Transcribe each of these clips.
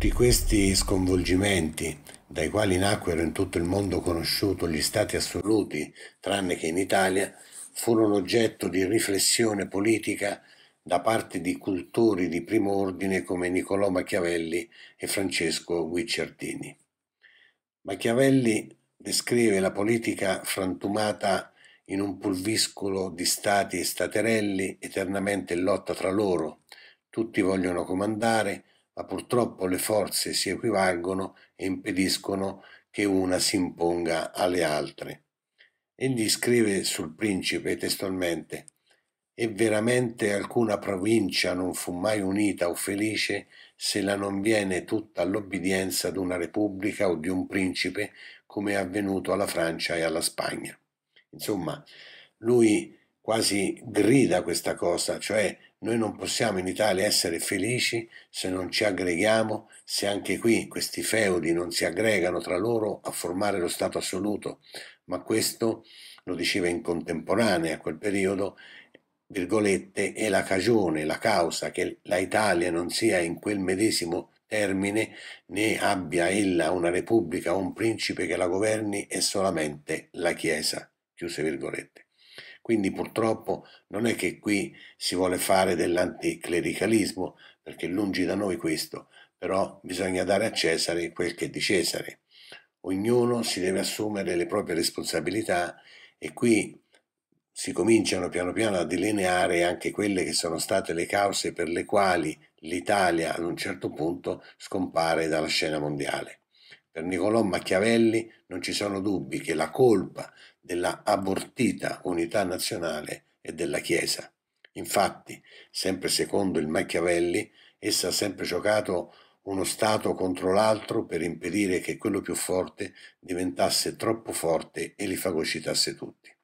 Tutti questi sconvolgimenti, dai quali nacquero in tutto il mondo conosciuto gli stati assoluti, tranne che in Italia, furono oggetto di riflessione politica da parte di cultori di primo ordine come Niccolò Machiavelli e Francesco Guicciardini. Machiavelli descrive la politica frantumata in un pulviscolo di stati e staterelli eternamente in lotta tra loro, tutti vogliono comandare, ma purtroppo le forze si equivalgono e impediscono che una si imponga alle altre. Egli scrive sul principe testualmente e veramente alcuna provincia non fu mai unita o felice se la non viene tutta all'obbedienza di una repubblica o di un principe come è avvenuto alla Francia e alla Spagna. Insomma, lui quasi grida questa cosa, cioè noi non possiamo in Italia essere felici se non ci aggreghiamo, se anche qui questi feudi non si aggregano tra loro a formare lo Stato assoluto, ma questo lo diceva in contemporanea a quel periodo, virgolette, è la cagione, la causa che l'Italia non sia in quel medesimo termine né abbia ella una repubblica o un principe che la governi è solamente la Chiesa. Chiuse virgolette. Quindi purtroppo non è che qui si vuole fare dell'anticlericalismo, perché lungi da noi questo, però bisogna dare a Cesare quel che è di Cesare. Ognuno si deve assumere le proprie responsabilità e qui si cominciano piano piano a delineare anche quelle che sono state le cause per le quali l'Italia ad un certo punto scompare dalla scena mondiale. Per Niccolò Machiavelli non ci sono dubbi che la colpa della abortita unità nazionale è della Chiesa. Infatti, sempre secondo il Machiavelli, essa ha sempre giocato uno Stato contro l'altro per impedire che quello più forte diventasse troppo forte e li fagocitasse tutti.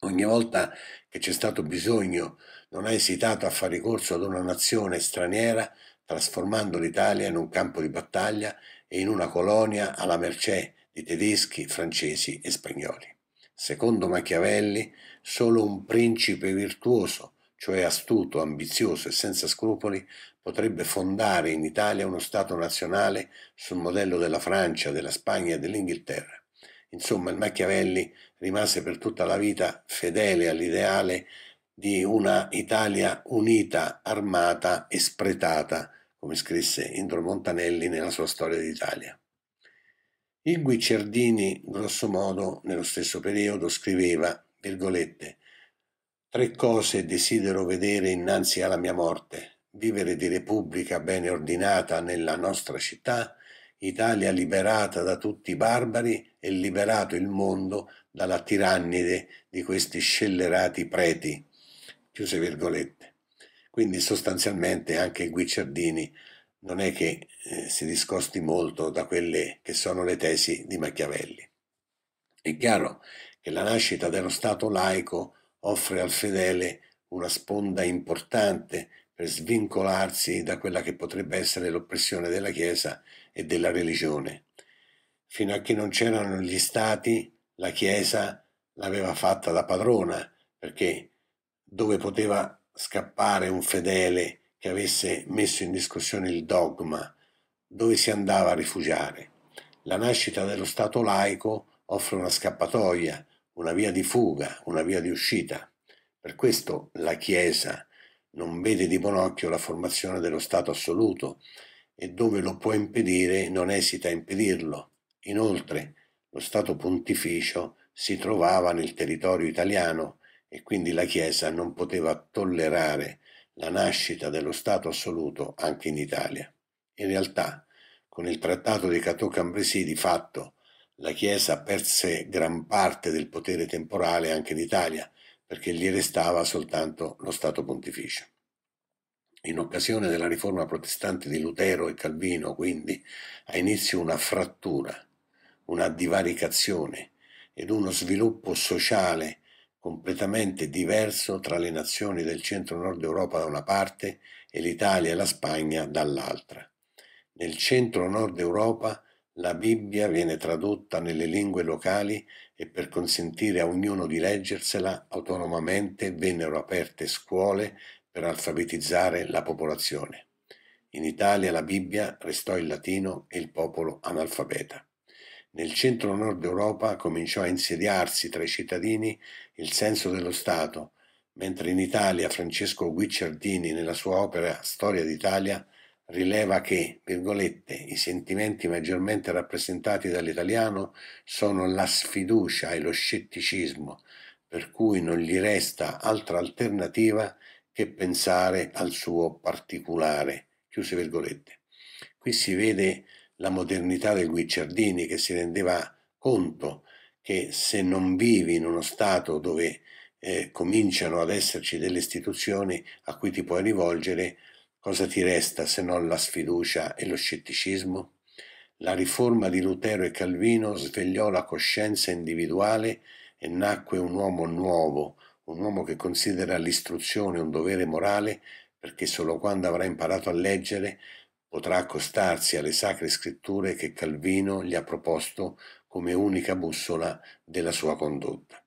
Ogni volta che c'è stato bisogno non ha esitato a fare ricorso ad una nazione straniera, trasformando l'Italia in un campo di battaglia e in una colonia alla mercé di tedeschi, francesi e spagnoli. Secondo Machiavelli, solo un principe virtuoso, cioè astuto, ambizioso e senza scrupoli, potrebbe fondare in Italia uno Stato nazionale sul modello della Francia, della Spagna e dell'Inghilterra. Insomma, il Machiavelli rimase per tutta la vita fedele all'ideale di una Italia unita, armata e spretata come scrisse Indro Montanelli nella sua Storia d'Italia. Il Guicciardini, grosso modo, nello stesso periodo scriveva, virgolette, Tre cose desidero vedere innanzi alla mia morte, vivere di repubblica bene ordinata nella nostra città, Italia liberata da tutti i barbari e liberato il mondo dalla tirannide di questi scellerati preti. Chiuse virgolette. Quindi sostanzialmente anche Guicciardini non è che eh, si discosti molto da quelle che sono le tesi di Machiavelli. È chiaro che la nascita dello Stato laico offre al fedele una sponda importante per svincolarsi da quella che potrebbe essere l'oppressione della Chiesa e della religione. Fino a che non c'erano gli Stati, la Chiesa l'aveva fatta da padrona, perché dove poteva scappare un fedele che avesse messo in discussione il dogma, dove si andava a rifugiare. La nascita dello Stato laico offre una scappatoia, una via di fuga, una via di uscita. Per questo la Chiesa non vede di buon occhio la formazione dello Stato assoluto e dove lo può impedire non esita a impedirlo. Inoltre, lo Stato pontificio si trovava nel territorio italiano e quindi la Chiesa non poteva tollerare la nascita dello Stato assoluto anche in Italia. In realtà, con il trattato di Cato Cambresi, di fatto la Chiesa perse gran parte del potere temporale anche in Italia, perché gli restava soltanto lo Stato pontificio. In occasione della riforma protestante di Lutero e Calvino, quindi, ha inizio una frattura, una divaricazione ed uno sviluppo sociale completamente diverso tra le nazioni del centro-nord Europa da una parte e l'Italia e la Spagna dall'altra. Nel centro-nord Europa la Bibbia viene tradotta nelle lingue locali e per consentire a ognuno di leggersela autonomamente vennero aperte scuole per alfabetizzare la popolazione. In Italia la Bibbia restò il latino e il popolo analfabeta nel centro-nord Europa cominciò a insediarsi tra i cittadini il senso dello Stato, mentre in Italia Francesco Guicciardini nella sua opera Storia d'Italia rileva che, i sentimenti maggiormente rappresentati dall'italiano sono la sfiducia e lo scetticismo, per cui non gli resta altra alternativa che pensare al suo particolare. Qui si vede la modernità del Guicciardini che si rendeva conto che se non vivi in uno stato dove eh, cominciano ad esserci delle istituzioni a cui ti puoi rivolgere, cosa ti resta se non la sfiducia e lo scetticismo? La riforma di Lutero e Calvino svegliò la coscienza individuale e nacque un uomo nuovo, un uomo che considera l'istruzione un dovere morale perché solo quando avrà imparato a leggere potrà accostarsi alle sacre scritture che Calvino gli ha proposto come unica bussola della sua condotta.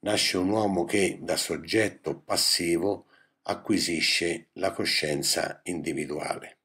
Nasce un uomo che, da soggetto passivo, acquisisce la coscienza individuale.